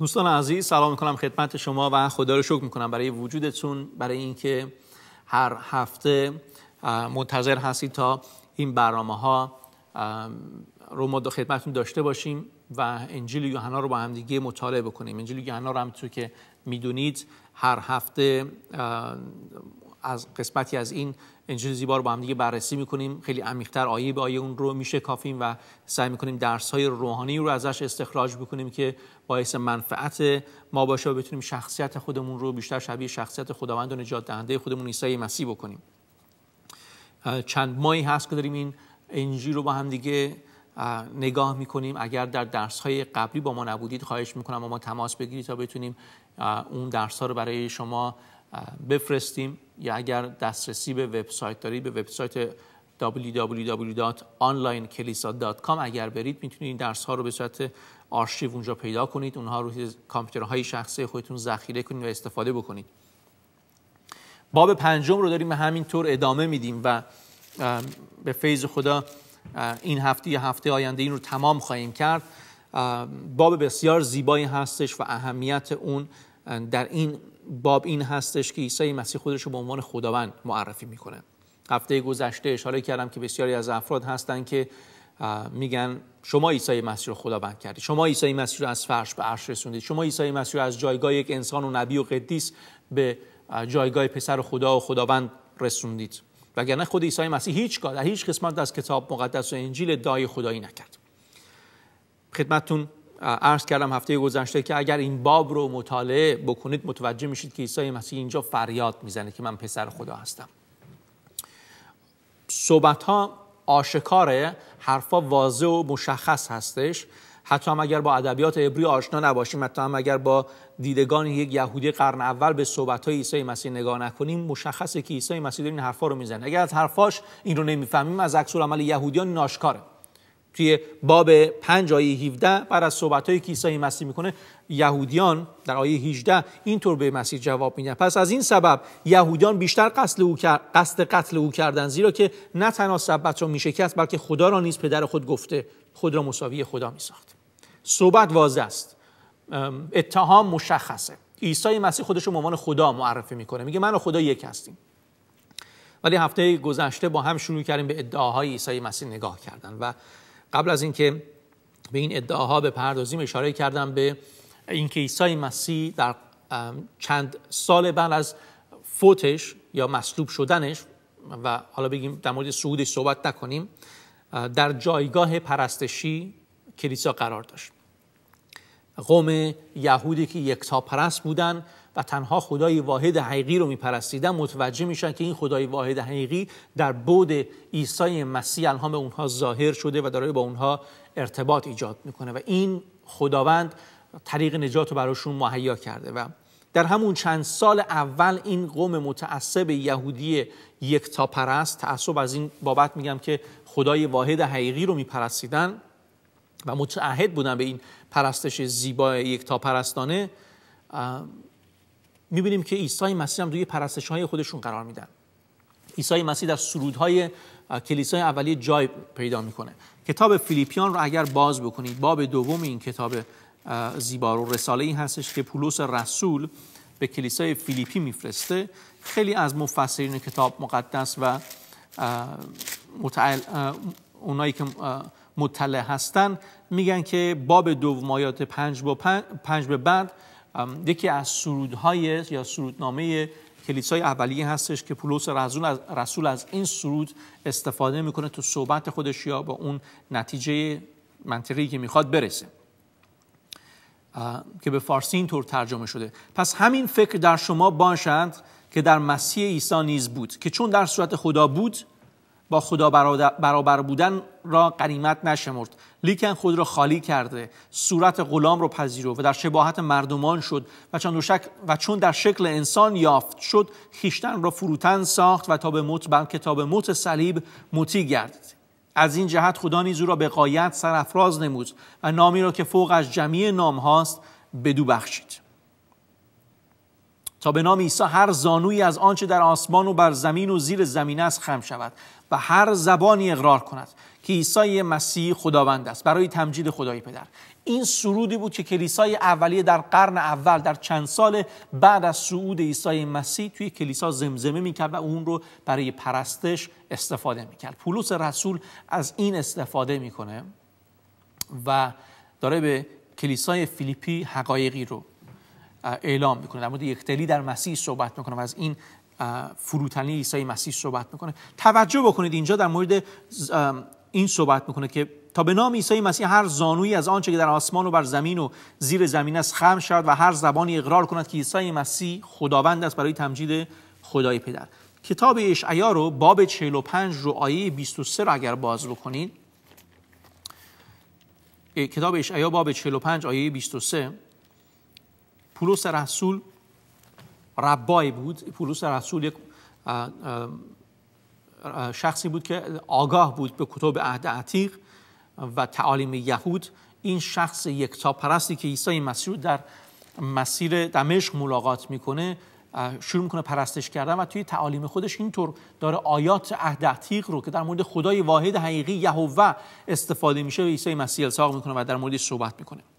دوستان عزیز سلام میکنم خدمت شما و خدا رو شکر میکنم برای وجودتون برای اینکه هر هفته منتظر هستید تا این برنامه ها رو ما خدمتتون داشته باشیم و انجیل یوحنا رو با هم دیگه مطالعه بکنیم انجیل یوحنا رو هم تو که میدونید هر هفته از قسمتی از این انجیل زیبا رو با هم دیگه بررسی میکنیم خیلی عمیقتر آیه به آیه اون رو میشه کافیم و سعی میکنیم درس های روحانی رو ازش استخراج بکنیم که باعث منفعت ما باشه و بتونیم شخصیت خودمون رو بیشتر شبیه شخصیت خداوند و نجات دهنده خودمون عیسی مسیح بکنیم چند ماهی هست که داریم این انجیل رو با هم دیگه نگاه میکنیم اگر در درس های قبلی با ما نبودید خواهش میکنم با ما تماس بگیرید تا بتونیم اون درس ها رو برای شما بفرستیم یا اگر دسترسی به وبسایت دارید به وبسایت www.onlinekelisa.com اگر برید میتونید این درس ها رو به صورت آرشیو اونجا پیدا کنید اونها رو کامپیوترهای شخصی خودتون ذخیره کنید و استفاده بکنید باب پنجم رو داریم همینطور ادامه میدیم و به فیض خدا این هفته یا هفته آینده این رو تمام خواهیم کرد باب بسیار زیبایی هستش و اهمیت اون در این باب این هستش که عیسی مسیح خودش رو به عنوان خداوند معرفی میکنه هفته گذشته اشاره کردم که بسیاری از افراد هستند که میگن شما عیسی مسیح رو خداوند کردید شما عیسی مسیح رو از فرش به عرش رسوندید شما عیسی مسیح رو از جایگاه یک انسان و نبی و قدیس به جایگاه پسر خدا و خداوند رسوندید وگرنه خود عیسی مسیح هیچگاه در هیچ قسمت از کتاب مقدس و انجیل دای خدایی نکرد خدمتتون عرض کردم هفته گذشته که اگر این باب رو مطالعه بکنید متوجه میشید که عیسی مسیح اینجا فریاد میزنه که من پسر خدا هستم صحبت ها آشکاره حرفا واضح و مشخص هستش حتی هم اگر با ادبیات عبری آشنا نباشیم حتی هم اگر با دیدگان یک یهودی قرن اول به صحبت های عیسی مسیح نگاه نکنیم مشخصه که عیسی مسیح این حرفا رو میزنه اگر از حرفاش این رو نمیفهمیم از عکس عمل یهودیان ناشکاره توی باب 5 آیه 17 بعد از صحبت که عیسی مسیح میکنه یهودیان در آیه 18 اینطور به مسیح جواب میدن پس از این سبب یهودیان بیشتر قصد او قتل او کردن زیرا که نه تنها سبت را میشکست بلکه خدا را نیز پدر خود گفته خود را مساوی خدا میساخت صحبت واضح است اتهام مشخصه عیسی مسیح خودش رو عنوان خدا معرفی میکنه میگه من و خدا یک هستیم ولی هفته گذشته با هم شروع کردیم به ادعاهای عیسی مسیح نگاه کردن و قبل از اینکه به این ادعاها بپردازیم اشاره کردم به اینکه عیسی مسیح در چند سال بعد از فوتش یا مصلوب شدنش و حالا بگیم در مورد سعودش صحبت نکنیم در جایگاه پرستشی کلیسا قرار داشت قوم یهودی که یکتا پرست بودن و تنها خدای واحد حقیقی رو میپرستیدن متوجه میشن که این خدای واحد حقیقی در بود عیسی مسیح به اونها ظاهر شده و داره با اونها ارتباط ایجاد میکنه و این خداوند طریق نجات رو براشون مهیا کرده و در همون چند سال اول این قوم متعصب یهودی پرست تعصب از این بابت میگم که خدای واحد حقیقی رو میپرستیدن و متعهد بودن به این پرستش زیبای پرستانه. میبینیم که عیسی مسیح هم روی پرستش های خودشون قرار میدن عیسی مسیح در سرودهای کلیسای اولیه جای پیدا میکنه کتاب فیلیپیان رو اگر باز بکنید باب دوم این کتاب زیبا رو رساله این هستش که پولس رسول به کلیسای فیلیپی میفرسته خیلی از مفسرین کتاب مقدس و متعل اونایی که مطلع هستن میگن که باب دوم آیات پنج, با پنج, پنج به بعد یکی از سرودهای یا سرودنامه کلیسای اولیه هستش که پولس رسول از, رسول از این سرود استفاده میکنه تو صحبت خودش یا با اون نتیجه منطقی که میخواد برسه که به فارسی اینطور ترجمه شده پس همین فکر در شما باشند که در مسیح عیسی نیز بود که چون در صورت خدا بود با خدا برابر بودن را قریمت نشمرد لیکن خود را خالی کرده صورت غلام را پذیرو و در شباهت مردمان شد و چون, و چون در شکل انسان یافت شد خیشتن را فروتن ساخت و تا به موت بر کتاب موت صلیب موتی گردید از این جهت خدا نیز او را به قایت سرافراز نمود و نامی را که فوق از جمعی نام هاست بدو بخشید تا به نام عیسی هر زانویی از آنچه در آسمان و بر زمین و زیر زمین است خم شود و هر زبانی اقرار کند که عیسی مسیح خداوند است برای تمجید خدای پدر این سرودی بود که کلیسای اولیه در قرن اول در چند سال بعد از صعود عیسی مسیح توی کلیسا زمزمه میکرد و اون رو برای پرستش استفاده میکرد پولس رسول از این استفاده میکنه و داره به کلیسای فیلیپی حقایقی رو اعلام میکنه در مورد یکدلی در مسیح صحبت میکنه و از این فروتنی عیسی مسیح صحبت میکنه توجه بکنید اینجا در مورد این صحبت میکنه که تا به نام عیسی مسیح هر زانویی از آنچه که در آسمان و بر زمین و زیر زمین است خم شود و هر زبانی اقرار کند که عیسی مسیح خداوند است برای تمجید خدای پدر کتاب اشعیا رو باب 45 رو آیه 23 رو اگر باز بکنید کتاب اشعیا باب 45 آیه 23 پولس رسول ربای بود پولس رسول یک شخصی بود که آگاه بود به کتب عهد عتیق و تعالیم یهود این شخص یکتا پرستی که عیسی مسیح در مسیر دمشق ملاقات میکنه شروع میکنه پرستش کردن و توی تعالیم خودش اینطور داره آیات عهد عتیق رو که در مورد خدای واحد حقیقی یهوه استفاده میشه و عیسی مسیح الساق میکنه و در موردش صحبت میکنه